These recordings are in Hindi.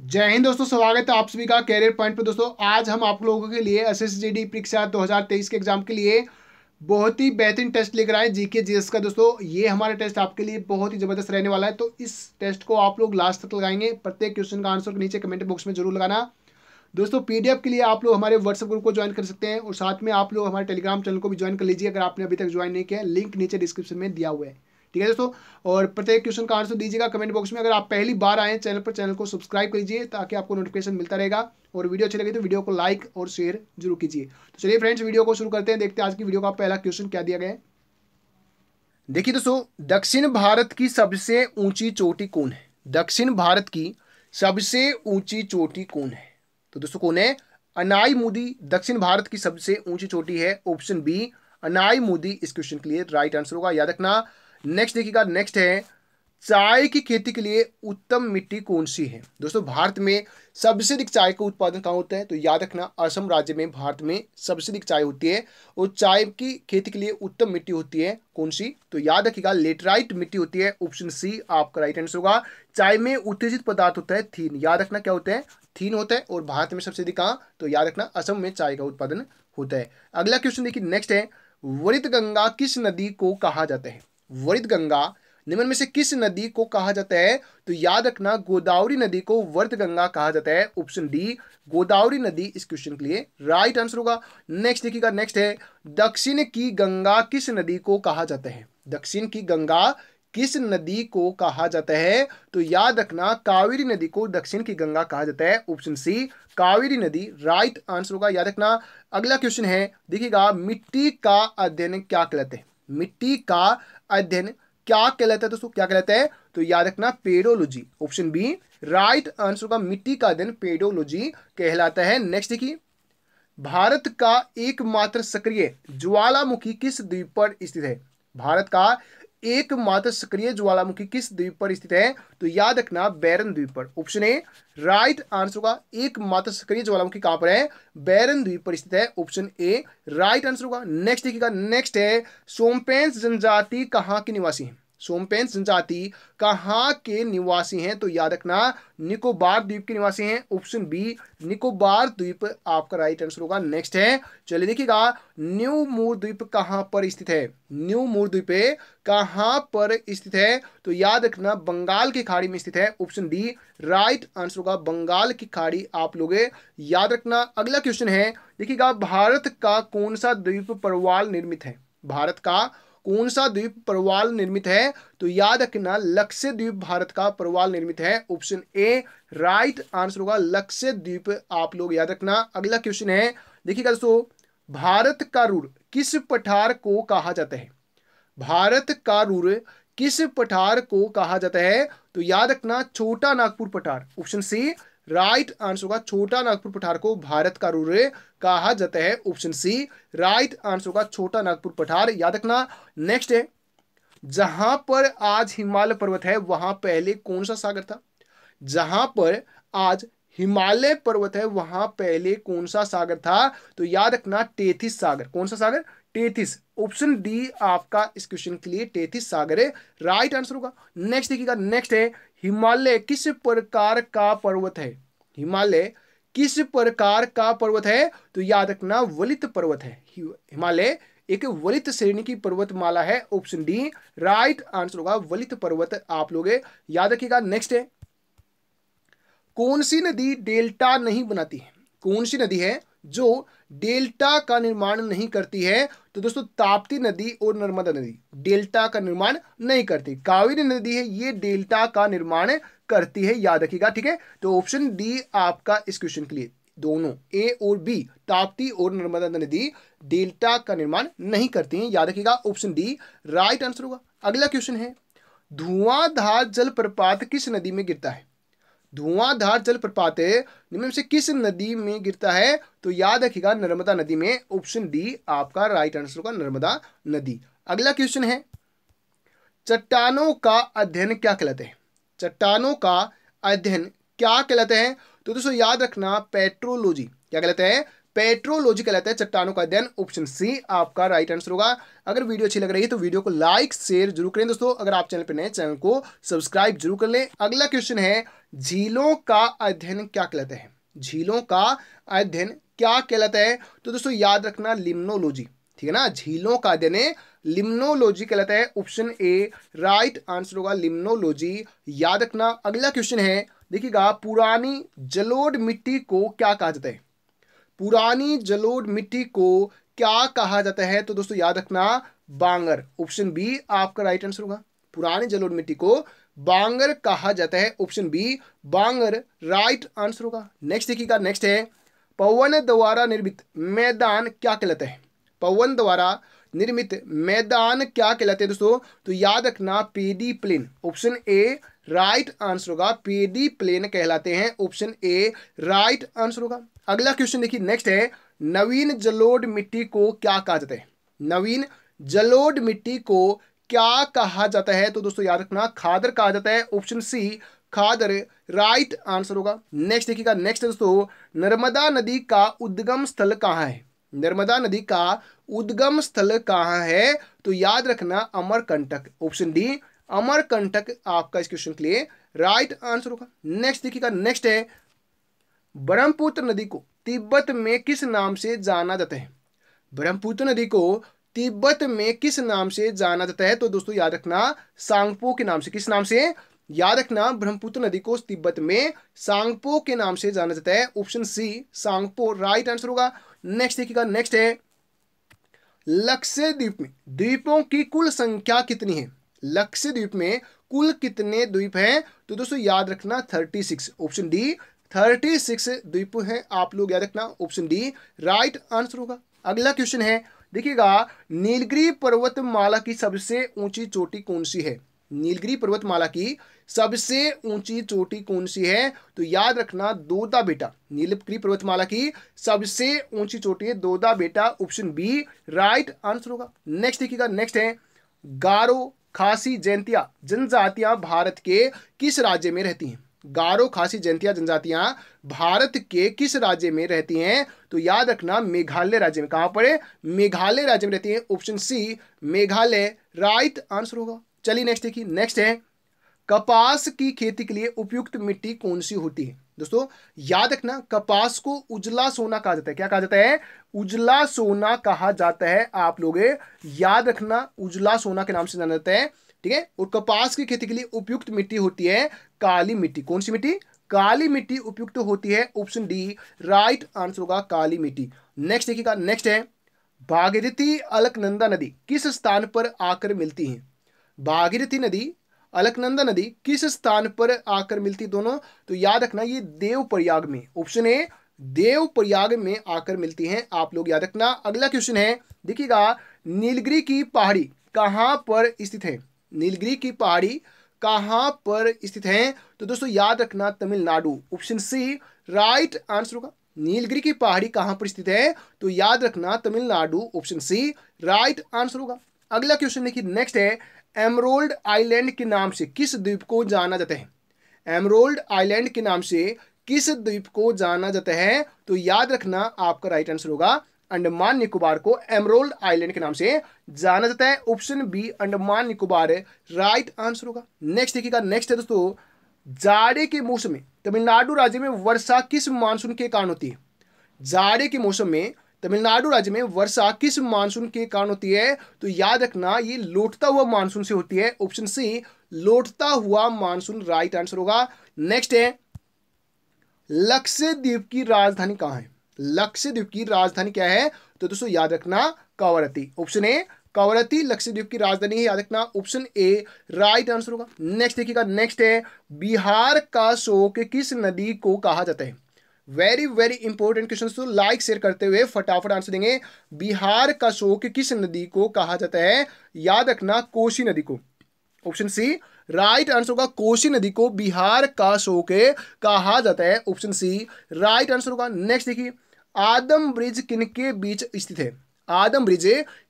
जय हिंद दोस्तों स्वागत है आप सभी का कैरियर पॉइंट पर दोस्तों आज हम आप लोगों के लिए एस एस परीक्षा 2023 के एग्जाम के लिए बहुत ही बेहतरीन टेस्ट लेकर आए जीके जीएस का दोस्तों ये हमारा टेस्ट आपके लिए बहुत ही ज़बरदस्त रहने वाला है तो इस टेस्ट को आप लोग लास्ट तक लगाएंगे प्रत्येक क्वेश्चन का आंसर नीचे कमेंट बॉक्स में जरूर लगाना दोस्तों पीडीएफ के लिए आप लोग हमारे व्हाट्सएप ग्रुप को ज्वाइन कर सकते हैं और साथ में आप लोग हमारे टेलीग्राम चैनल को भी ज्वाइन कर लीजिए अगर आपने अभी तक ज्वाइन नहीं किया लिंक नीचे डिस्क्रिप्शन में दिया हुआ है ठीक है दोस्तों और प्रत्येक क्वेश्चन का आंसर दीजिएगा कमेंट बॉक्स में अगर आप पहली बार आए चैनल पर चैनल को सब्सक्राइब कीजिए ताकि आपको नोटिफिकेशन मिलता रहेगा और वीडियो अच्छी लगी तो वीडियो को लाइक और शेयर जरूर कीजिए तो चलिए फ्रेंड्स वीडियो को शुरू करते हैं देखते हैं आज की वीडियो का पहला क्वेश्चन क्या दिया गया है देखिए दोस्तों दक्षिण भारत की सबसे ऊंची चोटी कौन है दक्षिण भारत की सबसे ऊंची चोटी कौन है तो दोस्तों कौन है अनाई मुदी दक्षिण भारत की सबसे ऊंची चोटी है ऑप्शन बी अनाई मुदी इस क्वेश्चन के लिए राइट आंसर होगा याद रखना नेक्स्ट देखिएगा नेक्स्ट है चाय की खेती के लिए उत्तम मिट्टी कौन सी है दोस्तों भारत में सबसे अधिक चाय का उत्पादन कहाँ होता है तो याद रखना असम राज्य में भारत में सबसे अधिक चाय होती है और चाय की खेती के लिए उत्तम मिट्टी होती है कौन सी तो याद रखिएगा लेटराइट मिट्टी होती है ऑप्शन सी आपका राइट आंसर होगा चाय में उत्तेजित पदार्थ होता है थीन याद रखना क्या होता है थीन होता है और भारत में सबसे अधिक कहाँ तो याद रखना असम में चाय का उत्पादन होता है अगला क्वेश्चन देखिए नेक्स्ट है वरित गंगा किस नदी को कहा जाता है वरित गंगा निम्न में से किस नदी को कहा जाता है तो याद रखना गोदावरी नदी को वर्त गंगा कहा जाता है ऑप्शन डी गोदावरी नदी इस क्वेश्चन के लिए राइट आंसर होगा नेक्स्ट देखिएगा नेक्स्ट है दक्षिण की गंगा किस नदी को कहा जाता है दक्षिण की गंगा किस नदी को कहा जाता है तो याद रखना कावेरी नदी को दक्षिण की गंगा कहा जाता है ऑप्शन सी कावेरी नदी राइट आंसर होगा याद रखना अगला क्वेश्चन है देखिएगा मिट्टी का अध्ययन क्या कहलाते हैं मिट्टी का अध्ययन क्या कहलाता है दोस्तों क्या कहलाता है तो याद रखना pedology option B right answer का मिट्टी का अध्ययन पेडोलॉजी कहलाता है नेक्स्ट देखिए भारत का एकमात्र सक्रिय ज्वालामुखी किस द्वीप पर स्थित है भारत का एकमात्र सक्रिय ज्वालामुखी किस द्वीप पर स्थित है तो याद रखना बैरन द्वीप पर ऑप्शन ए राइट आंसर होगा एकमात्र सक्रिय ज्वालामुखी कहां पर है बैरन द्वीप पर स्थित है ऑप्शन ए राइट आंसर होगा नेक्स्ट देखिएगा नेक्स्ट है सोमपेंस जनजाति कहां के निवासी है सोमपेन जनजाति कहाँ के निवासी हैं तो याद रखना निकोबार द्वीप के निवासी हैं ऑप्शन बी निकोबार द्वीप आपका राइट आंसर होगा नेक्स्ट है चलिए देखिएगा न्यू मूर द्वीप कहाँ पर स्थित है न्यू मूर द्वीप कहाँ पर स्थित है तो याद रखना बंगाल की खाड़ी में स्थित है ऑप्शन डी राइट आंसर होगा बंगाल की खाड़ी आप लोग याद रखना अगला क्वेश्चन है देखिएगा भारत का कौन सा द्वीप परवाल निर्मित है भारत का कौन सा द्वीप परवाल निर्मित है तो याद रखना लक्ष्य द्वीप भारत का परवाल निर्मित है ऑप्शन ए राइट आंसर होगा लक्ष्य द्वीप आप लोग याद रखना अगला क्वेश्चन है देखिएगा दोस्तों भारत का रूर किस पठार को कहा जाता है भारत का रूर किस पठार को कहा जाता है तो याद रखना छोटा नागपुर पठार ऑप्शन सी राइट आंसर होगा छोटा नागपुर पठार को भारत का रूर कहा जाता है ऑप्शन सी राइट आंसर होगा छोटा नागपुर पठार याद रखना नेक्स्ट है जहां पर आज हिमालय पर्वत है वहां पहले कौन सा सागर था जहां पर आज हिमालय पर्वत है वहां पहले कौन सा सागर था तो याद रखना टेथिस सागर कौन सा सागर तेतीस ऑप्शन डी आपका इस क्वेश्चन के लिए तेतीस सागर है राइट आंसर होगा नेक्स्ट देखिएगा नेक्स्ट है हिमालय किस प्रकार का पर्वत है हिमालय किस प्रकार का पर्वत है तो याद रखना वलित पर्वत है हिमालय एक वलित श्रेणी की पर्वतमाला है ऑप्शन डी राइट आंसर होगा वलित पर्वत आप लोग याद रखिएगा नेक्स्ट है कौन सी नदी डेल्टा नहीं बनाती है कौन सी नदी है जो डेल्टा का निर्माण नहीं करती है तो दोस्तों ताप्ती नदी और नर्मदा नदी डेल्टा का निर्माण नहीं करती कावेरी नदी है ये डेल्टा का निर्माण करती है याद रखिएगा ठीक है तो ऑप्शन डी आपका इस क्वेश्चन के लिए दोनों ए और बी ताप्ती और नर्मदा नदी डेल्टा का निर्माण नहीं करती है याद रखिएगा ऑप्शन डी राइट आंसर होगा अगला क्वेश्चन है धुआंधार जलप्रपात किस नदी में गिरता है धुआंधार जलप्रपात निम्न से किस नदी में गिरता है तो याद रखिएगा नर्मदा नदी में ऑप्शन डी आपका राइट आंसर होगा नर्मदा नदी अगला क्वेश्चन है चट्टानों का अध्ययन क्या कहलाते हैं चट्टानों का अध्ययन क्या कहलाते हैं तो दोस्तों याद रखना पेट्रोलॉजी क्या कहलाते हैं पेट्रोलॉजी कहलाता है चट्टानों का अध्ययन ऑप्शन सी आपका राइट आंसर होगा अगर वीडियो अच्छी लग रही है तो वीडियो को लाइक शेयर जरूर करें दोस्तों अगर आप चैनल पर नए चैनल को सब्सक्राइब जरूर कर लें अगला क्वेश्चन है झीलों का अध्ययन क्या कहलाता है झीलों का अध्ययन क्या कहलाता है तो दोस्तों याद रखना लिम्नोलॉजी ठीक है ना झीलों का अध्ययन लिम्नोलॉजी कहलाता है ऑप्शन ए राइट आंसर होगा लिम्नोलॉजी याद रखना अगला क्वेश्चन है देखिएगा पुरानी जलोड मिट्टी को क्या कहा जाता है पुरानी जलोढ़ मिट्टी को क्या कहा जाता है तो दोस्तों याद रखना बांगर ऑप्शन बी आपका राइट आंसर होगा पुरानी जलोढ़ मिट्टी को बांगर कहा जाता है option B bangar right answer होगा नेक्स्ट देखिएगा नेक्स्ट है पवन द्वारा निर्मित मैदान क्या कहलाता है पवन द्वारा निर्मित मैदान क्या कहलाते हैं दोस्तों तो याद रखना pediplain option A right answer होगा पेडी प्लेन कहलाते हैं ऑप्शन ए राइट आंसर होगा अगला क्वेश्चन देखिए नेक्स्ट है नवीन जलोड मिट्टी को क्या कहा जाता है नवीन जलोड मिट्टी को क्या कहा जाता है तो दोस्तों याद रखना खादर कहा जाता है option C khadar right answer होगा नेक्स्ट देखिएगा नेक्स्ट दोस्तों नर्मदा नदी का उद्गम स्थल कहाँ है नर्मदा नदी का उद्गम स्थल कहाँ है तो याद रखना अमरकंटक ऑप्शन डी अमरकंटक आपका इस क्वेश्चन के लिए राइट आंसर होगा नेक्स्ट देखिएगा नेक्स्ट है ब्रह्मपुत्र नदी को तिब्बत में किस नाम से जाना जाता है ब्रह्मपुत्र नदी को तिब्बत में किस नाम से जाना जाता है तो दोस्तों याद रखना सांगपो के नाम से किस नाम से याद रखना ब्रह्मपुत्र नदी को तिब्बत में सांगपो के नाम से जाना जाता है option C Tsangpo right answer होगा नेक्स्ट देखिएगा नेक्स्ट है लक्षद्वीप में द्वीपों की कुल संख्या कितनी है लक्षद्वीप में कुल कितने द्वीप हैं तो दोस्तों याद रखना thirty six option D thirty six द्वीप हैं आप लोग याद रखना ऑप्शन डी राइट आंसर होगा अगला क्वेश्चन है देखिएगा नीलगिरी पर्वतमाला की सबसे ऊंची चोटी कौन सी है नीलगिरी पर्वतमाला की सबसे ऊंची चोटी कौन सी है तो याद रखना दोदा बेटा नीलगिरी पर्वतमाला की सबसे ऊंची चोटी है Doddabetta option B right answer होगा नेक्स्ट देखिएगा नेक्स्ट है गारो खासी जयंतिया जनजातियां भारत के किस राज्य में रहती हैं गारो खासी जयंतिया जनजातियां भारत के किस राज्य में रहती हैं तो याद रखना मेघालय राज्य में कहां पर है मेघालय राज्य में रहती हैं option C Meghalaya right answer होगा चलिए नेक्स्ट देखिए नेक्स्ट है कपास की खेती के लिए उपयुक्त मिट्टी कौन सी होती है दोस्तों याद रखना कपास को उजला सोना कहा जाता है क्या कहा जाता है उजला सोना कहा जाता है आप लोग याद रखना उजला सोना के नाम से जाना जाता है ठीक है और कपास की खेती के लिए उपयुक्त मिट्टी होती है काली मिट्टी कौन सी मिट्टी काली मिट्टी उपयुक्त होती है ऑप्शन डी राइट आंसर होगा काली मिट्टी नेक्स्ट देखिएगा नेक्स्ट है भागीरथी अलकनंदा नदी किस स्थान पर आकर मिलती है भागीरथी नदी अलकनंदा नदी किस स्थान पर आकर मिलती दोनों तो याद रखना ये देव प्रयाग में ऑप्शन ए देव प्रयाग में आकर मिलती हैं आप लोग याद रखना अगला क्वेश्चन है देखिएगा नीलगिरी की पहाड़ी कहाँ पर स्थित है नीलगिरी की पहाड़ी कहाँ पर स्थित है तो दोस्तों याद रखना Tamil Nadu option C right answer होगा नीलगिरी की पहाड़ी कहाँ पर स्थित है तो याद रखना Tamil Nadu option C right answer होगा अगला क्वेश्चन देखिए नेक्स्ट है एमरोल्ड आइलैंड के नाम से किस द्वीप को जाना जाता है एमरोल्ड आइलैंड के नाम से किस द्वीप को जाना जाता है तो याद रखना आपका राइट आंसर होगा अंडमान निकोबार को एमरोल्ड आइलैंड के नाम से जाना जाता है option B Andaman Nicobar right answer होगा नेक्स्ट देखिएगा नेक्स्ट है दोस्तों जाड़े के मौसम में तमिलनाडु राज्य में वर्षा किस मानसून के कारण होती है जाड़े के मौसम में तमिलनाडु राज्य में वर्षा किस मानसून के कारण होती है तो याद रखना ये लौटता हुआ मानसून से होती है ऑप्शन सी लौटता हुआ मानसून राइट आंसर होगा नेक्स्ट है लक्षद्वीप की राजधानी कहां है लक्षद्वीप की राजधानी क्या है तो दोस्तों याद रखना कावरती ऑप्शन ए कावरती लक्षद्वीप की राजधानी है याद रखना ऑप्शन ए राइट आंसर होगा नेक्स्ट देखिएगा नेक्स्ट है बिहार का शोक किस नदी को कहा जाता है वेरी वेरी इंपॉर्टेंट क्वेश्चन तो लाइक शेयर करते हुए फटाफट आंसर देंगे बिहार का शोक किस नदी को कहा जाता है याद रखना कोसी नदी को ऑप्शन सी राइट आंसर होगा कोसी नदी को बिहार का शोक कहा जाता है ऑप्शन सी राइट आंसर होगा नेक्स्ट देखिए आदम ब्रिज किनके बीच स्थित है आदम ब्रिज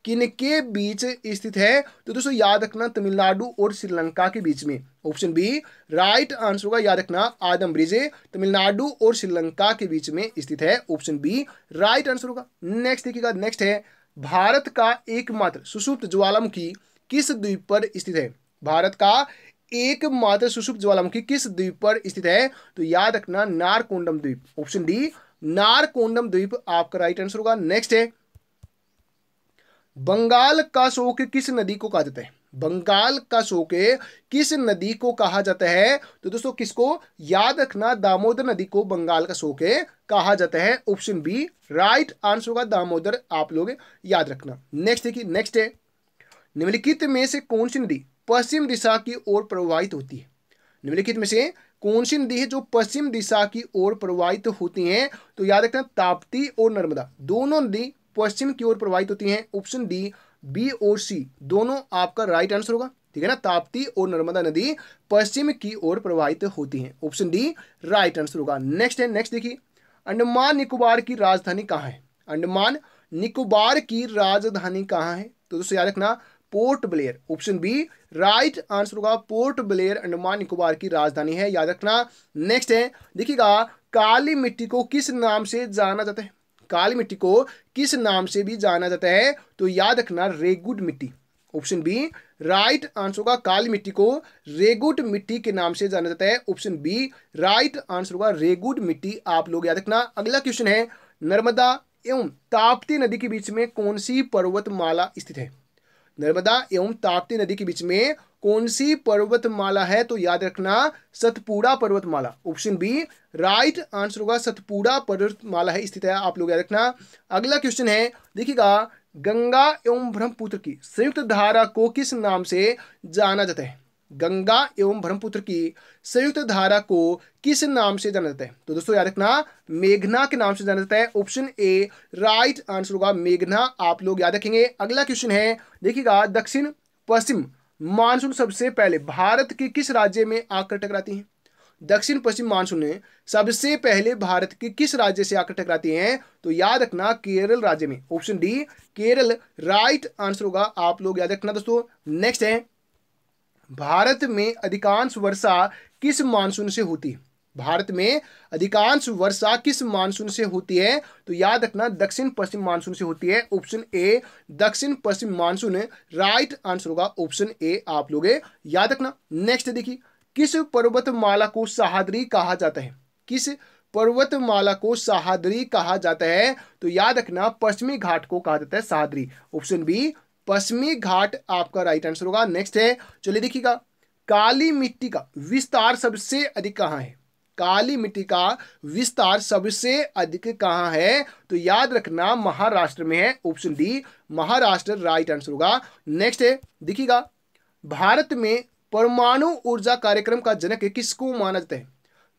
किनके बीच स्थित है तो दोस्तों याद रखना तमिलनाडु और श्रीलंका के बीच में ऑप्शन बी राइट आंसर होगा याद रखना आदम ब्रिज तमिलनाडु और श्रीलंका के बीच में स्थित है ऑप्शन बी राइट आंसर होगा नेक्स्ट देखिएगा नेक्स्ट है भारत का एकमात्र सुषुप्त ज्वालामुखी किस द्वीप पर स्थित है भारत का एकमात्र सुषुप्त ज्वालामुखी किस द्वीप पर स्थित है तो याद रखना नारकोंडम द्वीप ऑप्शन डी नारकोंडम द्वीप आपका राइट आंसर होगा नेक्स्ट है बंगाल का शोक किस नदी को कहा जाता है बंगाल का शोक किस नदी को कहा जाता है तो दोस्तों किसको याद रखना दामोदर नदी को बंगाल का शोक कहा जाता है ऑप्शन बी राइट आंसर होगा दामोदर आप लोग याद रखना नेक्स्ट देखिए नेक्स्ट है निम्नलिखित में से कौन सी नदी पश्चिम दिशा की ओर प्रवाहित होती है निम्नलिखित में से कौन सी नदी है जो पश्चिम दिशा की ओर प्रवाहित होती हैं तो याद रखना ताप्ती और नर्मदा दोनों नदी पश्चिम की ओर प्रवाहित होती हैं ऑप्शन डी बी और सी दोनों आपका राइट आंसर होगा ठीक है ना ताप्ती और नर्मदा नदी पश्चिम की ओर प्रवाहित होती हैं ऑप्शन डी राइट आंसर होगा नेक्स्ट है नेक्स्ट देखिए अंडमान निकोबार की राजधानी कहाँ है अंडमान निकोबार की राजधानी कहाँ है तो दोस्तों याद रखना Port Blair option B right answer होगा पोर्ट ब्लेयर अंडमान निकोबार की राजधानी है याद रखना नेक्स्ट है देखिएगा काली मिट्टी को किस नाम से जाना जाता है काली मिट्टी को किस नाम से भी जाना जाता है तो याद रखना रेगुड मिट्टी ऑप्शन बी राइट आंसर होगा काली मिट्टी को रेगुड मिट्टी के नाम से जाना जाता है ऑप्शन बी राइट आंसर होगा रेगुड मिट्टी आप लोग याद रखना अगला क्वेश्चन है नर्मदा एवं ताप्ती नदी के बीच में कौन सी पर्वतमाला स्थित है नर्मदा एवं ताप्ती नदी के बीच में कौन सी पर्वतमाला है तो याद रखना सतपुड़ा पर्वतमाला ऑप्शन बी राइट आंसर होगा सतपुड़ा पर्वतमाला है स्थित है आप लोग याद रखना अगला क्वेश्चन है देखिएगा गंगा एवं ब्रह्मपुत्र की संयुक्त धारा को किस नाम से जाना जाता है गंगा एवं ब्रह्मपुत्र की संयुक्त धारा को किस नाम से जाना जाता है तो दोस्तों याद रखना मेघना के नाम से जाना जाता है ऑप्शन ए राइट आंसर होगा मेघना आप लोग याद रखेंगे अगला क्वेश्चन है देखिएगा दक्षिण पश्चिम मानसून सबसे पहले भारत के किस राज्य में आकर टकराती है दक्षिण पश्चिम मानसून ने सबसे पहले भारत के किस राज्य से आकर टकराती हैं तो याद रखना केरल राज्य में option D Kerala right answer होगा आप लोग याद रखना दोस्तों नेक्स्ट है भारत में अधिकांश वर्षा किस मानसून से होती है भारत में अधिकांश वर्षा किस मानसून से होती है तो याद रखना दक्षिण पश्चिम मानसून से होती है ऑप्शन ए दक्षिण पश्चिम मानसून राइट आंसर होगा ऑप्शन ए आप लोग याद रखना नेक्स्ट देखिए किस पर्वतमाला को सहादरी कहा जाता है किस पर्वतमाला को सहादरी कहा जाता है तो याद रखना पश्चिमी घाट को कहा जाता है सहादरी ऑप्शन बी पश्चिमी घाट आपका राइट आंसर होगा नेक्स्ट है चलिए देखिएगा काली मिट्टी का विस्तार सबसे अधिक कहाँ है काली मिट्टी का विस्तार सबसे अधिक कहाँ है तो याद रखना महाराष्ट्र में है option D Maharashtra right answer होगा नेक्स्ट है देखिएगा भारत में परमाणु ऊर्जा कार्यक्रम का जनक किसको माना जाता है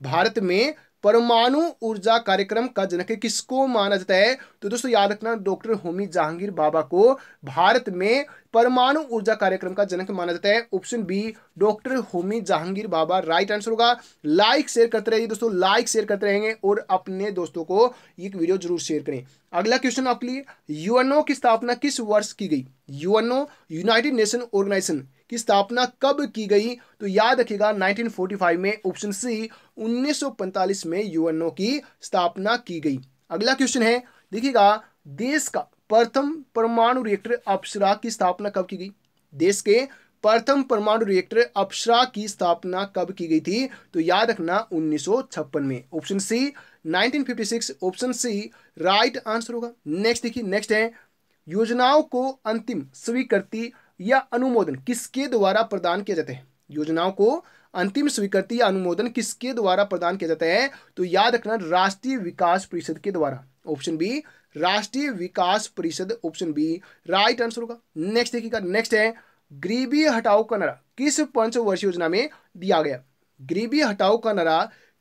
भारत में परमाणु ऊर्जा कार्यक्रम का जनक किसको माना जाता है तो दोस्तों याद रखना डॉक्टर होमी जहांगीर बाबा को भारत में परमाणु ऊर्जा कार्यक्रम का जनक माना जाता है option B doctor Homi Jahangir Bhabha right answer होगा लाइक शेयर करते रहिए दोस्तों लाइक शेयर करते रहेंगे और अपने दोस्तों को एक वीडियो जरूर शेयर करें अगला क्वेश्चन आपके लिए यूएनओ की स्थापना किस वर्ष की गई यूएनओ यूनाइटेड नेशन ऑर्गेनाइजेशन की स्थापना कब की गई तो याद रखिएगा 1945 में ऑप्शन सी 1945 में यूएनओ की स्थापना की गई अगला क्वेश्चन है देखिएगा देश का प्रथम परमाणु रिएक्टर अप्सरा की स्थापना कब की गई देश के प्रथम परमाणु रिएक्टर अप्सरा की स्थापना कब की गई थी तो याद रखना उन्नीस में option C 1956 option C right answer होगा नेक्स्ट देखिए नेक्स्ट है योजनाओं को अंतिम स्वीकृति या अनुमोदन किसके द्वारा प्रदान किया जाते हैं योजनाओं को अंतिम स्वीकृति या अनुमोदन किसके द्वारा प्रदान किया जाता है तो याद रखना राष्ट्रीय विकास परिषद के द्वारा ऑप्शन बी राष्ट्रीय विकास परिषद ऑप्शन बी राइट आंसर होगा नेक्स्ट देखिएगा नेक्स्ट है गरीबी हटाओ का नारा किस पंचवर्ष योजना में दिया गया गरीबी हटाओ का नारा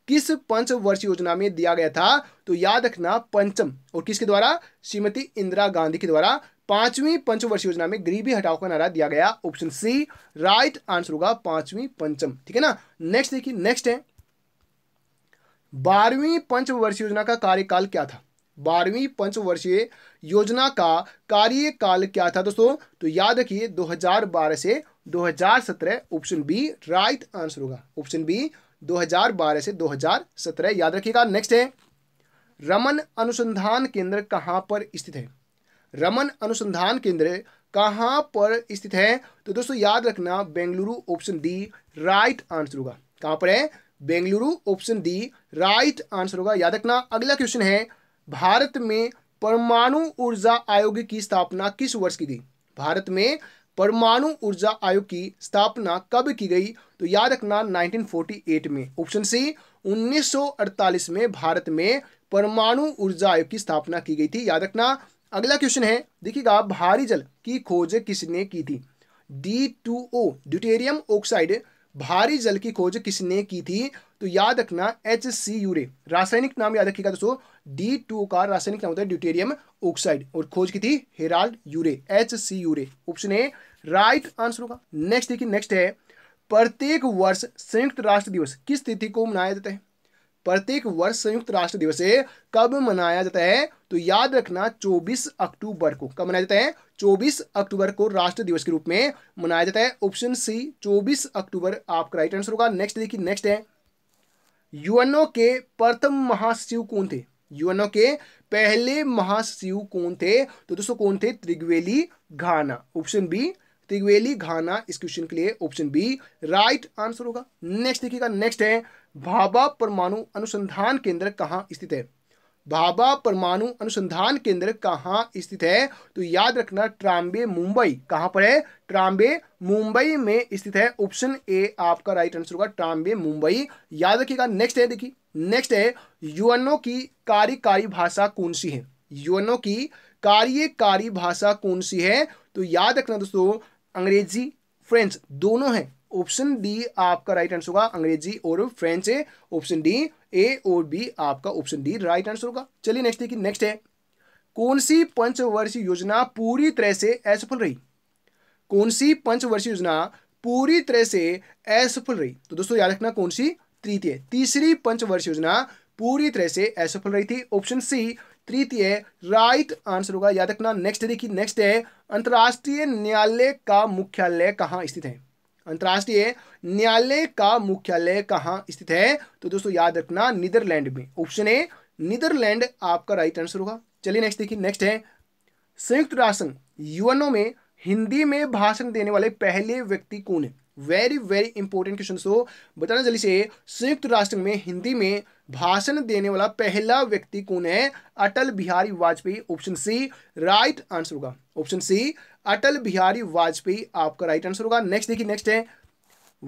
किस पंचवर्ष योजना में दिया गया था तो याद रखना पंचम और किसके द्वारा श्रीमती इंदिरा गांधी के द्वारा पांचवी पंचवर्ष योजना में गरीबी हटाओ का नारा दिया गया ऑप्शन सी राइट आंसर होगा पांचवी पंचम ठीक है ना नेक्स्ट देखिए नेक्स्ट है बारहवीं पंचवर्षीय योजना का कार्यकाल क्या था बारहवीं पंचवर्षीय योजना का कार्यकाल क्या था दोस्तों तो याद रखिए 2012 से 2017 ऑप्शन बी राइट आंसर होगा ऑप्शन बी 2012 से 2017 याद रखिएगा नेक्स्ट है रमन अनुसंधान केंद्र कहां पर स्थित है रमन अनुसंधान केंद्र कहाँ पर स्थित है तो दोस्तों याद रखना Bengaluru option D right answer होगा कहाँ पर है Bengaluru option D right answer होगा याद रखना अगला क्वेश्चन है भारत में परमाणु ऊर्जा आयोग की स्थापना किस वर्ष की गई भारत में परमाणु ऊर्जा आयोग की स्थापना कब की गई तो याद रखना 1948 में ऑप्शन सी 1948 में भारत में परमाणु ऊर्जा आयोग की स्थापना की गई थी याद रखना अगला क्वेश्चन है देखिएगा भारी जल की खोज किसने की थी D two O deuterium oxide भारी जल की खोज किसने की थी तो याद रखना एच सी यूरे रासायनिक नाम याद रखिएगा दोस्तों डी टू का रासायनिक नाम होता है ड्यूटेरियम ऑक्साइड और खोज की थी Harold Urey H C Urey option A right answer होगा नेक्स्ट देखिए नेक्स्ट है प्रत्येक वर्ष संयुक्त राष्ट्र दिवस किस तिथि को मनाया जाता है प्रत्येक वर्ष संयुक्त राष्ट्र दिवस कब मनाया जाता है तो याद रखना 24 अक्टूबर को कब मनाया जाता है 24 अक्टूबर को राष्ट्र दिवस के रूप में मनाया जाता है ऑप्शन सी 24 अक्टूबर आपका राइट आंसर होगा नेक्स्ट देखिए नेक्स्ट है यूएनओ के प्रथम महासचिव कौन थे यूएनओ के पहले महासचिव कौन थे तो दोस्तों कौन थे त्रिग्वेली घाना ऑप्शन बी त्रिगवेली घाना इस क्वेश्चन के लिए ऑप्शन बी राइट आंसर होगा नेक्स्ट देखिएगा नेक्स्ट है भाभा परमाणु अनुसंधान केंद्र कहाँ स्थित है भाभा परमाणु अनुसंधान केंद्र कहाँ स्थित है तो याद रखना ट्राम्बे मुंबई कहाँ पर है ट्राम्बे मुंबई में स्थित है ऑप्शन ए आपका राइट आंसर होगा ट्राम्बे मुंबई याद रखिएगा नेक्स्ट है देखिए नेक्स्ट है यूएनओ की कार्यकारी भाषा कौन सी है यूएनओ की कार्यकारी भाषा कौन सी है तो याद रखना दोस्तों अंग्रेजी फ्रेंच दोनों हैं ऑप्शन डी आपका राइट आंसर होगा अंग्रेजी और फ्रेंच है ऑप्शन डी ए और बी आपका ऑप्शन डी राइट आंसर होगा चलिए नेक्स्ट देखिए नेक्स्ट है कौन सी पंचवर्षीय योजना पूरी तरह से असफल रही कौन सी पंचवर्षीय योजना पूरी तरह से असफल रही तो दोस्तों याद रखना कौन सी तृतीय तीसरी पंचवर्षीय योजना पूरी तरह से असफल रही थी ऑप्शन सी तृतीय राइट आंसर होगा याद रखना नेक्स्ट देखिए नेक्स्ट है अंतर्राष्ट्रीय न्यायालय का मुख्यालय कहाँ स्थित है अंतर्राष्ट्रीय न्यायालय का मुख्यालय कहाँ स्थित है तो दोस्तों याद रखना नीदरलैंड में ऑप्शन ए नीदरलैंड आपका राइट आंसर होगा चलिए नेक्स्ट देखिए नेक्स्ट है संयुक्त राष्ट्र यूएनओ में हिंदी में भाषण देने वाले पहले व्यक्ति कौन है very very important question so बताना जल्दी से संयुक्त राष्ट्र में हिंदी में भाषण देने वाला पहला व्यक्ति कौन है Atal Bihari Vajpayee option C right answer होगा ऑप्शन सी अटल बिहारी वाजपेयी आपका राइट आंसर होगा नेक्स्ट देखिए नेक्स्ट है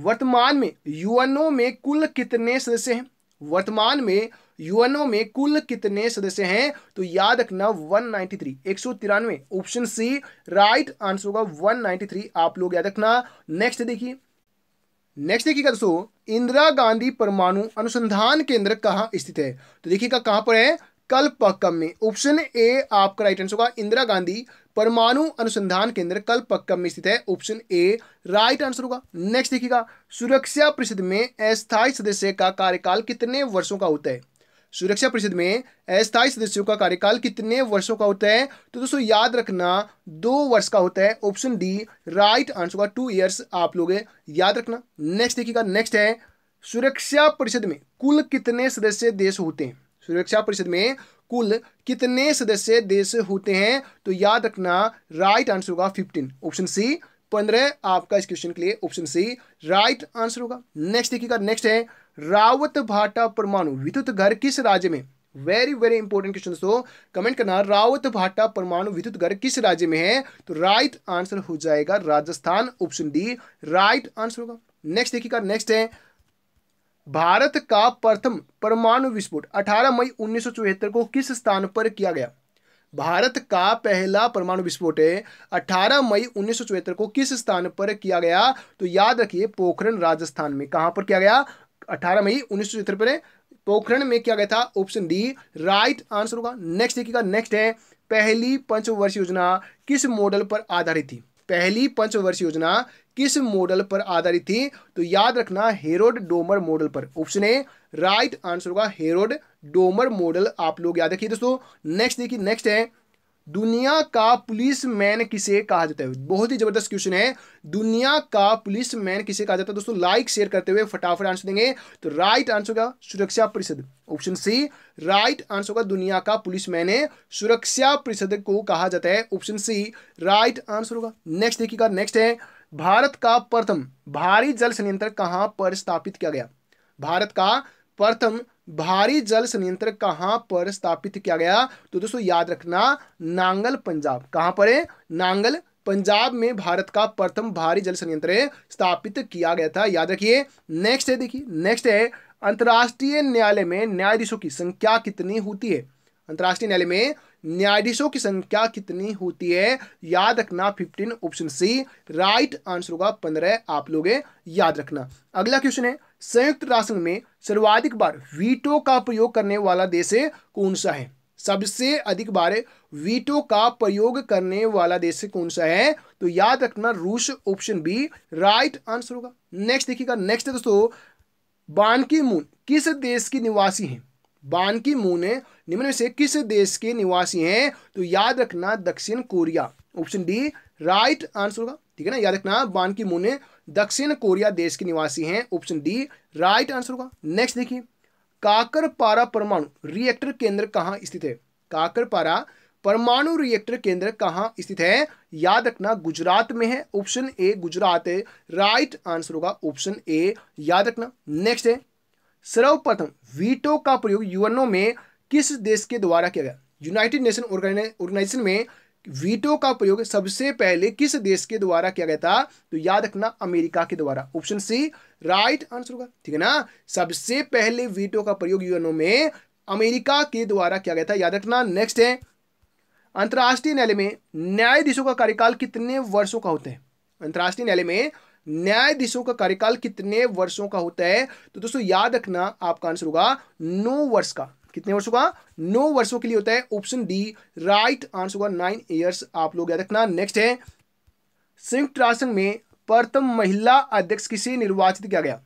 वर्तमान में यूएनओ में कुल कितने सदस्य हैं वर्तमान में यूएनओ में कुल कितने सदस्य हैं तो याद रखना 193 एक सौ तिरानवे ऑप्शन सी राइट आंसर होगा 193 आप लोग याद रखना नेक्स्ट देखिए नेक्स्ट देखिएगा दोस्तों इंदिरा गांधी परमाणु अनुसंधान केंद्र कहाँ स्थित है तो देखिएगा कहां पर है कल्पक्कम में ऑप्शन ए आपका राइट आंसर होगा इंदिरा गांधी परमाणु अनुसंधान केंद्र कल कलपक्कम में स्थित है ऑप्शन ए राइट आंसर होगा नेक्स्ट देखिएगा सुरक्षा परिषद में अस्थायी सदस्य का कार्यकाल कितने वर्षों का होता है सुरक्षा परिषद में अस्थायी सदस्यों का कार्यकाल कितने वर्षों का होता है तो दोस्तों याद रखना दो वर्ष का होता है ऑप्शन डी राइट आंसर होगा टू ईयर्स आप लोग याद रखना नेक्स्ट देखिएगा नेक्स्ट है सुरक्षा परिषद में कुल कितने सदस्य देश होते हैं सुरक्षा परिषद में कुल कितने सदस्य देश होते हैं तो याद रखना राइट आंसर होगा फिफ्टीन ऑप्शन सी पंद्रह आपका इस क्वेश्चन के लिए ऑप्शन सी राइट आंसर होगा नेक्स्ट देखिएगा नेक्स्ट है रावत भाटा परमाणु विद्युत घर किस राज्य में वेरी वेरी इंपॉर्टेंट क्वेश्चन दोस्तों कमेंट करना रावत भाटा परमाणु विद्युत घर किस राज्य में है तो राइट आंसर हो जाएगा Rajasthan option D right answer होगा नेक्स्ट देखिएगा नेक्स्ट है भारत का प्रथम परमाणु विस्फोट 18 मई उन्नीस को किस स्थान पर किया गया भारत का पहला परमाणु विस्फोट है 18 मई उन्नीस को किस स्थान पर किया गया तो याद रखिए पोखरण राजस्थान में कहां पर किया गया 18 मई उन्नीस पर पोखरण में किया गया था ऑप्शन डी राइट आंसर होगा नेक्स्ट देखिएगा नेक्स्ट है पहली पंचवर्ष योजना किस मॉडल पर आधारित थी पहली पंचवर्ष योजना किस मॉडल पर आधारित थी तो याद रखना हेरोड डोमर मॉडल पर ऑप्शन ए राइट आंसर होगा हेरोड डोमर मॉडल आप लोग याद रखिए दोस्तों नेक्स्ट देखिए नेक्स्ट है दुनिया का पुलिस मैन किसे कहा जाता है बहुत ही जबरदस्त क्वेश्चन है दुनिया का पुलिस मैन किसे कहा जाता है दोस्तों लाइक शेयर करते हुए फटाफट आंसर देंगे तो राइट आंसर होगा सुरक्षा परिषद ऑप्शन सी राइट आंसर होगा दुनिया का पुलिस मैन है सुरक्षा परिषद को कहा जाता है ऑप्शन सी राइट आंसर होगा नेक्स्ट देखिएगा नेक्स्ट है भारत का प्रथम भारी जल संयंत्र कहाँ पर स्थापित किया गया भारत का प्रथम भारी जल संयंत्र कहाँ पर स्थापित किया गया तो दोस्तों याद रखना नांगल पंजाब कहाँ पर है नांगल पंजाब में भारत का प्रथम भारी जल संयंत्र स्थापित किया गया था याद रखिए नेक्स्ट है देखिए नेक्स्ट है अंतर्राष्ट्रीय न्यायालय में न्यायाधीशों की संख्या कितनी होती है अंतर्राष्ट्रीय न्यायालय में न्यायाधीशों की संख्या कितनी होती है याद रखना fifteen option C right answer होगा पंद्रह आप लोग याद रखना अगला क्वेश्चन है संयुक्त राष्ट्र में सर्वाधिक बार वीटो का प्रयोग करने वाला देश कौन सा है सबसे अधिक बार वीटो का प्रयोग करने वाला देश कौन सा है तो याद रखना रूस ऑप्शन बी राइट आंसर होगा नेक्स्ट देखिएगा नेक्स्ट दोस्तों बानकी मून किस देश की निवासी हैं बान की मून ने निम्न में से किस देश के निवासी हैं तो याद रखना दक्षिण Korea option D right answer होगा ठीक है ना याद रखना बान की मून ने दक्षिण कोरिया देश के निवासी हैं ऑप्शन डी राइट आंसर होगा नेक्स्ट देखिए काकरपारा परमाणु रिएक्टर केंद्र कहाँ स्थित है काकरपारा परमाणु रिएक्टर केंद्र कहाँ स्थित है याद रखना गुजरात में है option A Gujarat right answer होगा ऑप्शन ए याद रखना नेक्स्ट है सर्वप्रथम वीटो का प्रयोग यूएनओ में किस देश के द्वारा किया गया यूनाइटेड नेशन ऑर्गेनाइजेशन में वीटो का प्रयोग सबसे पहले किस देश के द्वारा किया गया था तो याद रखना अमेरिका के द्वारा ऑप्शन सी राइट आंसर होगा ठीक है ना सबसे पहले वीटो का प्रयोग यूएनओ में अमेरिका के द्वारा किया गया था याद रखना नेक्स्ट है अंतर्राष्ट्रीय न्यायालय में न्यायाधीशों का कार्यकाल कितने वर्षों का होता है अंतर्राष्ट्रीय न्यायालय में न्यायाधीशों का कार्यकाल कितने वर्षों का होता है तो दोस्तों याद रखना आपका आंसर होगा नौ वर्ष का कितने वर्षों का नौ वर्षों के लिए होता है ऑप्शन डी राइट आंसर होगा नाइन ईयर्स आप लोग याद रखना नेक्स्ट है संयुक्त राष्ट्र में प्रथम महिला अध्यक्ष किसे निर्वाचित किया गया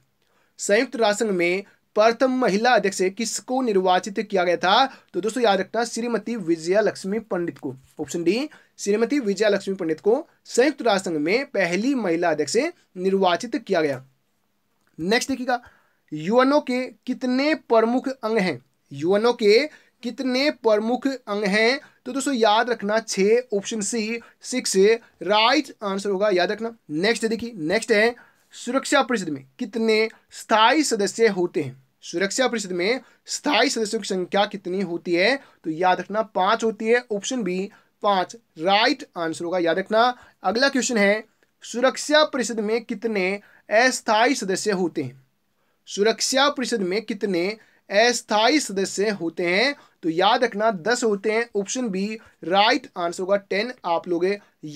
संयुक्त राष्ट्र में प्रथम महिला अध्यक्ष किसको निर्वाचित किया गया था तो दोस्तों याद रखना श्रीमती विजया लक्ष्मी पंडित को ऑप्शन डी श्रीमती विजया लक्ष्मी पंडित को संयुक्त राष्ट्र संघ में पहली महिला अध्यक्ष निर्वाचित किया गया नेक्स्ट देखिएगा यूएनओ के कितने प्रमुख अंग हैं यूएनओ के कितने प्रमुख अंग हैं तो दोस्तों याद रखना छः option C six right answer होगा याद रखना नेक्स्ट देखिए नेक्स्ट है सुरक्षा परिषद में कितने स्थायी सदस्य होते हैं सुरक्षा परिषद में स्थायी सदस्यों की संख्या कितनी होती है तो याद रखना पांच होती है ऑप्शन बी पांच राइट आंसर होगा याद रखना अगला क्वेश्चन है सुरक्षा परिषद में कितने अस्थायी सदस्य होते हैं सुरक्षा परिषद में कितने अस्थायी सदस्य होते हैं तो याद रखना दस होते हैं ऑप्शन बी राइट आंसर होगा टेन आप लोग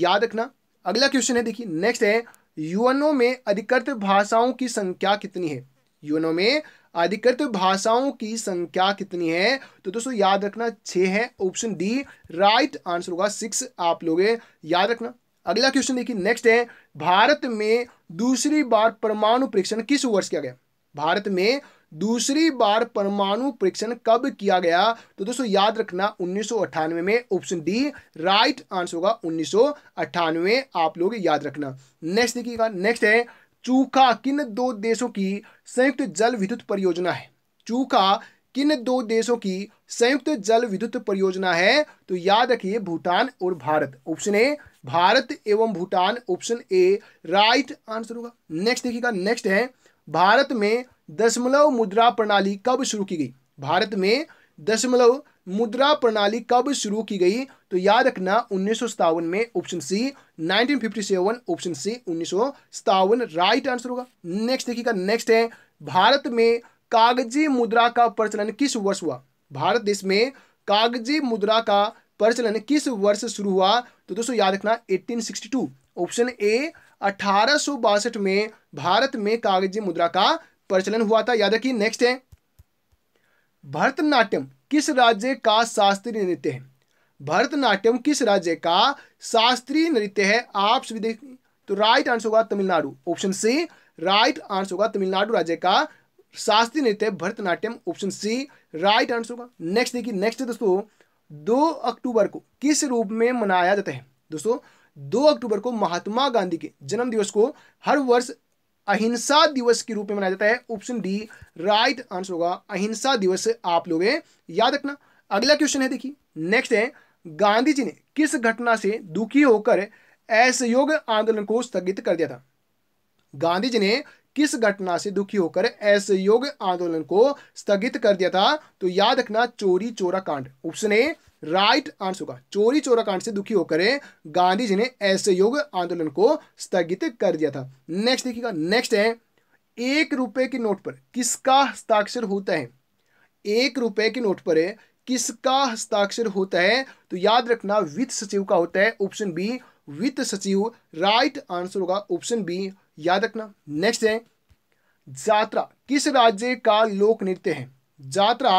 याद रखना अगला क्वेश्चन है देखिए नेक्स्ट है यूएनओ में अधिकृत भाषाओं की संख्या कितनी है यूएनओ में अधिकृत भाषाओं की संख्या कितनी है तो दोस्तों याद रखना छः है ऑप्शन डी राइट आंसर होगा सिक्स आप लोग याद रखना अगला क्वेश्चन देखिए नेक्स्ट है भारत में दूसरी बार परमाणु परीक्षण किस वर्ष किया गया भारत में दूसरी बार परमाणु परीक्षण कब किया गया तो दोस्तों याद रखना उन्नीस में ऑप्शन डी राइट आंसर होगा उन्नीस आप लोग याद रखना नेक्स्ट देखिएगा नेक्स्ट है चूका किन दो देशों की संयुक्त जल विद्युत परियोजना है चूका किन दो देशों की संयुक्त जल विद्युत परियोजना है तो याद रखिए भूटान और भारत ऑप्शन ए भारत एवं Bhutan option A right answer होगा नेक्स्ट देखिएगा नेक्स्ट है भारत में दशमलव मुद्रा प्रणाली कब शुरू की गई भारत में दशमलव मुद्रा प्रणाली कब शुरू की गई तो याद रखना उन्नीस में ऑप्शन सी 1957 ऑप्शन सी उन्नीस राइट आंसर होगा नेक्स्ट देखिएगा नेक्स्ट है भारत में कागजी मुद्रा का प्रचलन किस वर्ष हुआ भारत देश में कागजी मुद्रा का प्रचलन किस वर्ष शुरू हुआ तो दोस्तों याद रखना 1862 ऑप्शन ए अठारह में भारत में कागजी मुद्रा का प्रचलन हुआ था याद रखिए नेक्स्ट है भरतनाट्यम किस राज्य का शास्त्रीय नृत्य है भरतनाट्यम किस राज्य का शास्त्रीय नृत्य है आप सभी देख तो राइट आंसर होगा Tamil Nadu option C right answer होगा तमिलनाडु राज्य का शास्त्रीय नृत्य Bharatanatyam option C right answer होगा नेक्स्ट देखिए नेक्स्ट दोस्तों दो अक्टूबर को किस रूप में मनाया जाता है दोस्तों दो अक्टूबर को महात्मा गांधी के जन्म दिवस को हर वर्ष अहिंसा दिवस के रूप में मनाया जाता है ऑप्शन डी राइट आंसर होगा अहिंसा दिवस आप लोग याद रखना अगला क्वेश्चन है देखिए नेक्स्ट है गांधी जी ने किस घटना से दुखी होकर असहयोग आंदोलन को स्थगित कर दिया था गांधी जी ने किस घटना से दुखी होकर असहयोग आंदोलन को स्थगित कर दिया था तो याद रखना चोरी चोरा कांड ऑप्शन ए राइट आंसर होगा चोरी चोरा कांड से दुखी होकर गांधी जी ने ऐसे योग आंदोलन को स्थगित कर दिया था नेक्स्ट देखिएगा नेक्स्ट है एक रुपए के नोट पर किसका हस्ताक्षर होता है एक रुपए के नोट पर किसका हस्ताक्षर होता है तो याद रखना वित्त सचिव का होता है ऑप्शन बी वित्त सचिव राइट आंसर होगा ऑप्शन बी याद रखना नेक्स्ट है जात्रा किस राज्य का लोक नृत्य है जात्रा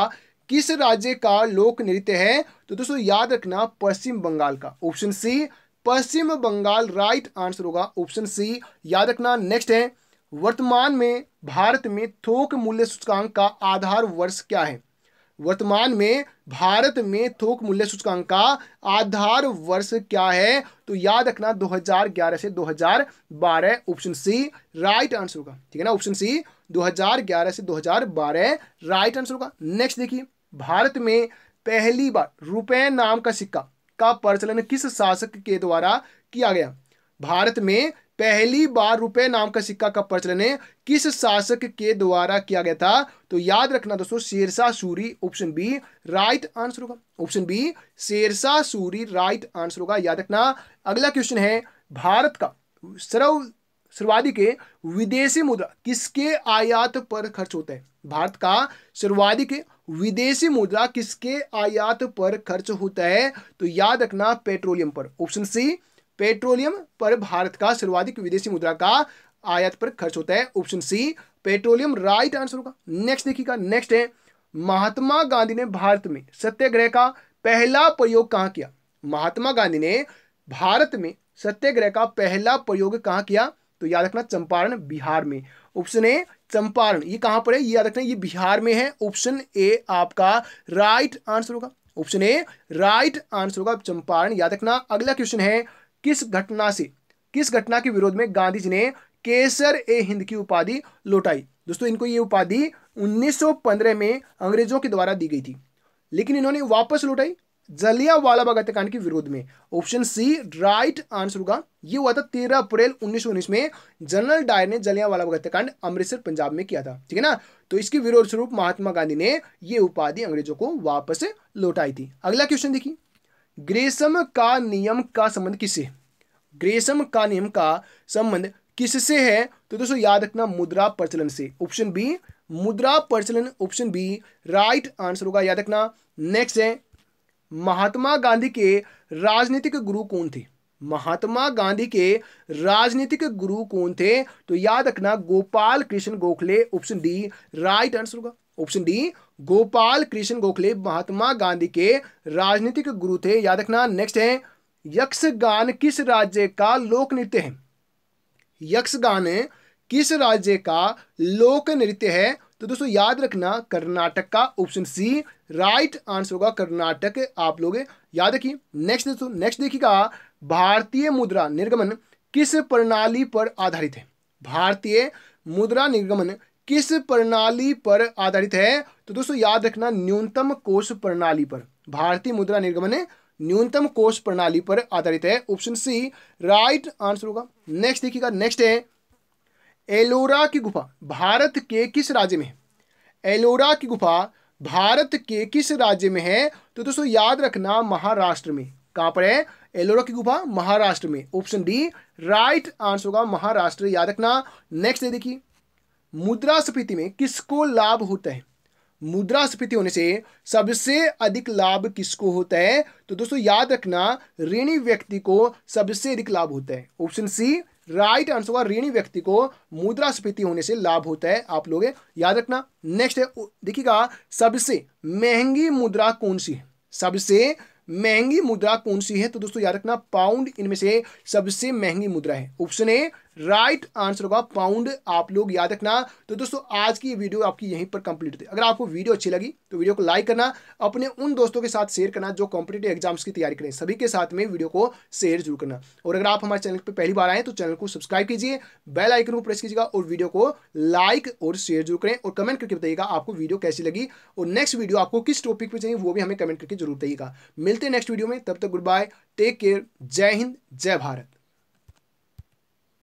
किस राज्य का लोक नृत्य है तो दोस्तों याद रखना पश्चिम बंगाल का ऑप्शन सी पश्चिम बंगाल राइट आंसर होगा ऑप्शन सी याद रखना नेक्स्ट है वर्तमान में भारत में थोक मूल्य सूचकांक का आधार वर्ष क्या है वर्तमान में भारत में थोक मूल्य सूचकांक का आधार वर्ष क्या है तो याद रखना 2011 से 2012 ऑप्शन सी राइट आंसर होगा ठीक है ना ऑप्शन सी 2011 से 2012 राइट आंसर होगा नेक्स्ट देखिए भारत में पहली बार रुपए नाम का सिक्का का प्रचलन किस शासक के द्वारा किया गया भारत में पहली बार रुपए नाम का सिक्का का प्रचलन किस शासक के द्वारा किया गया था तो याद रखना दोस्तों Sher Shah Suri option B right answer होगा option B Sher Shah Suri right answer होगा याद रखना अगला क्वेश्चन है भारत का सर्व सर्वाधिक विदेशी मुद्रा किसके आयात पर खर्च होता है भारत का सर्वाधिक विदेशी मुद्रा किसके आयात पर खर्च होता है तो याद रखना पेट्रोलियम पर ऑप्शन सी पेट्रोलियम पर भारत का सर्वाधिक विदेशी मुद्रा का आयात पर खर्च होता है option C petroleum right answer होगा नेक्स्ट देखिएगा नेक्स्ट है महात्मा गांधी ने भारत में सत्याग्रह का पहला प्रयोग कहां किया महात्मा गांधी ने भारत में सत्याग्रह का पहला प्रयोग कहां किया तो याद रखना चंपारण बिहार में ऑप्शन ए चंपारण ये कहां पर है ये याद रखना ये बिहार में है ऑप्शन ए आपका राइट आंसर होगा ऑप्शन ए राइट आंसर होगा चंपारण याद रखना अगला क्वेश्चन है किस घटना से किस घटना के विरोध में गांधी जी ने केसर ए हिंद की उपाधि लौटाई दोस्तों इनको ये उपाधि 1915 में अंग्रेजों के द्वारा दी गई थी लेकिन इन्होंने वापस लौटाई जलिया वाला बाग हत्याकांड के विरोध में ऑप्शन सी राइट आंसर होगा ये हुआ था तेरह अप्रैल उन्नीस में जनरल डायर ने जलिया वाला बाग हत्याकांड अमृतसर पंजाब में किया था ठीक है ना तो इसके विरोध स्वरूप महात्मा गांधी ने यह उपाधि अंग्रेजों को वापस लौटाई थी अगला क्वेश्चन देखिए ग्रेसम का नियम का संबंध किससे ग्रेसम का नियम का संबंध किससे है तो दोस्तों याद रखना मुद्रा प्रचलन से ऑप्शन बी मुद्रा प्रचलन ऑप्शन बी राइट आंसर होगा याद रखना नेक्स्ट है महात्मा गांधी के राजनीतिक गुरु कौन थे महात्मा गांधी के राजनीतिक गुरु कौन थे तो याद रखना Gopal Krishna Gokhale option D right answer होगा ऑप्शन डी गोपाल कृष्ण गोखले महात्मा गांधी के राजनीतिक गुरु थे याद रखना नेक्स्ट है यक्षगान किस राज्य का लोक नृत्य है यक्षगान किस राज्य का लोक नृत्य है तो दोस्तों याद रखना कर्नाटक का ऑप्शन सी राइट आंसर होगा कर्नाटक आप लोग याद रखिए नेक्स्ट दोस्तों नेक्स्ट देखिएगा भारतीय मुद्रा निर्गमन किस प्रणाली पर आधारित है भारतीय मुद्रा निर्गमन किस प्रणाली पर आधारित है तो दोस्तों याद रखना न्यूनतम कोष प्रणाली पर भारतीय मुद्रा निर्गमन न्यूनतम कोष प्रणाली पर आधारित है ऑप्शन सी राइट आंसर होगा नेक्स्ट देखिएगा नेक्स्ट है एलोरा की गुफा भारत के किस राज्य में है एलोरा की गुफा भारत के किस राज्य में है तो दोस्तों याद रखना महाराष्ट्र में कहां पर है एलोरा की गुफा महाराष्ट्र में ऑप्शन डी राइट आंसर होगा महाराष्ट्र याद रखना नेक्स्ट देखिए मुद्रा स्फीति में किसको लाभ होता है मुद्रा स्फीति होने से सबसे अधिक लाभ किसको होता है तो दोस्तों याद रखना ऋणी व्यक्ति को सबसे अधिक लाभ होता है ऑप्शन सी राइट आंसर होगा ऋणी व्यक्ति को मुद्रास्फीति होने से लाभ होता है आप लोग याद रखना नेक्स्ट है देखिएगा सबसे महंगी मुद्रा कौन सी है सबसे महंगी मुद्रा कौन सी है तो दोस्तों याद रखना पाउंड इनमें से सबसे महंगी मुद्रा है ऑप्शन ए राइट आंसर होगा पाउंड आप लोग याद रखना तो दोस्तों आज की वीडियो आपकी यहीं पर कंप्लीट होती है अगर आपको वीडियो अच्छी लगी तो वीडियो को लाइक करना अपने उन दोस्तों के साथ शेयर करना जो कॉम्पिटेटिव एग्जाम्स की तैयारी करें सभी के साथ में वीडियो को शेयर जरूर करना और अगर आप हमारे चैनल पर पहली बार आए तो चैनल को सब्सक्राइब कीजिए बेल आइकन को प्रेस कीजिएगा और वीडियो को लाइक और शेयर जरूर करें और कमेंट करके बताइएगा आपको वीडियो कैसी लगी और नेक्स्ट वीडियो आपको किस टॉपिक पर चाहिए वो भी हमें कमेंट करके जरूर बताइएगा मिलते हैं नेक्स्ट वीडियो में तब तक गुड बाय टेक केयर जय हिंद जय भारत